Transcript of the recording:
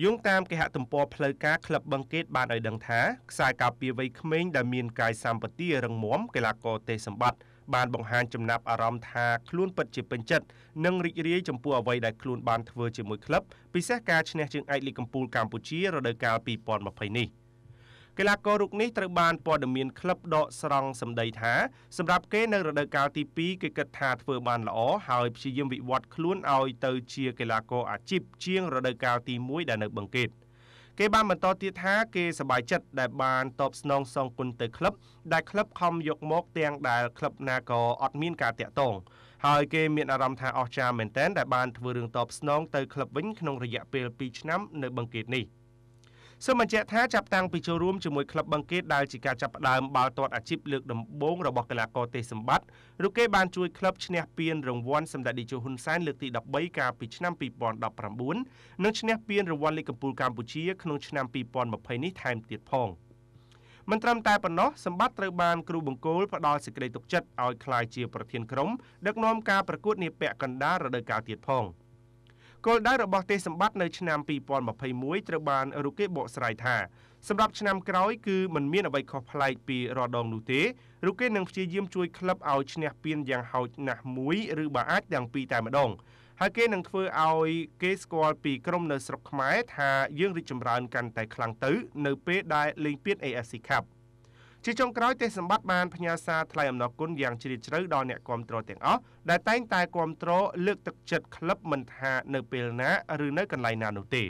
យោងតាមគេហទំព័រផ្លូវការក្លឹបបឹងកេតបានឲ្យដឹងថាខ្សែការពារវ័យក្មេងដែលមានកាយសម្បទារឹងមាំកីឡាករទេសម្បត្តិបានបង្ហាញចំណាប់អារម្មណ៍ថាខ្លួនពិតជាពេញចិត្តនិងរីករាយចំពោះអ្វីដែលខ្លួនបានធ្វើជាមួយក្លឹបពិសេសការឈ្នះជើងឯកលីគកំពូលកម្ពុជារដូវកាល2020នេះ។កីឡាកររូបនេះត្រូវបានព័ត៌មានក្លឹបដកស្រង់សម្ដីថាសម្រាប់គេនៅរដូវកាលទី2គេគិតថាធ្វើបានល្អហើយព្យាយាមវិវត្តខ្លួនឲ្យទៅជាកីឡាករអាជីពជាងរដូវកាលទី1ដែលនៅបឹងកេតគេបានបន្តទៀតថាគេសប្បាយចិត្តដែលបានតបស្នងសងគុណទៅក្លឹបដែលក្លឹបខំយកមកទាំងដែលក្លឹបណាក៏អត់មានការតាក់ទង ហើយគេមានអារម្មណ៍ថាអស្ចារ្យមែនទែនដែលបានធ្វើរឿងតបស្នងទៅក្លឹបវិញក្នុងរយៈពេល2ឆ្នាំនៅបឹងកេតនេះ។សូមបញ្ជាក់ថាចាប់តាំងពីចូលរួមជាមួយក្លឹបបឹងកេតដែលជាការចាប់ផ្ដើមបាល់ទាត់អាជីពលើកដំបូងរបស់កីឡាករទេសសម្បត្តិលោកគេបានជួយក្លឹបឈ្នះពានរង្វាន់សម្ដេចតេជោហ៊ុនសែនលើកទី13កាលពីឆ្នាំ2019និងឈ្នះពានរង្វាន់លេខកំពូលកម្ពុជាក្នុងឆ្នាំ2020នេះថែមទៀតផងមិនត្រឹមតែប៉ុណ្ណោះសម្បត្តិត្រូវបានគ្រូបង្គោលផ្ដល់សេចក្តីទុកចិត្តឲ្យក្លាយជាប្រធានក្រុមដឹកនាំការប្រកួតនាពេលកណ្ដាលរដូវកាលទៀតផង។គោលដៅរបស់ទេសសម្បត្តិនៅឆ្នាំ2021ត្រូវបានរូបគេបកស្រាយថាសម្រាប់ឆ្នាំក្រោយគឺมันមានអ្វីខុសប្លែកពីរដងនោះទេរូបគេនឹងព្យាយាមជួយក្លឹបឲ្យឈ្នះពានយ៉ាងហោចណាស់មួយឬបើអាចទាំងពីរតែម្ដងហើយគេនឹងធ្វើឲ្យគេស្គាល់ពីក្រុមនៅស្រុកខ្មែរថាយើងរីកចម្រើនកាន់តែខ្លាំងទៅនៅពេលដែលលេងពាន AFC Cup ។ជាចុងក្រោយទេសសម្បត្តិបានផ្ញើសារថ្លែងអំណរគុណយ៉ាងជ្រាលជ្រៅដល់អ្នកគ្រប់គ្រងទាំងអស់ដែលតែងតែគ្រប់គ្រងលើកទឹកចិត្តក្លឹបមិនថានៅពេលណាឬនៅកន្លែងណានោះទេ។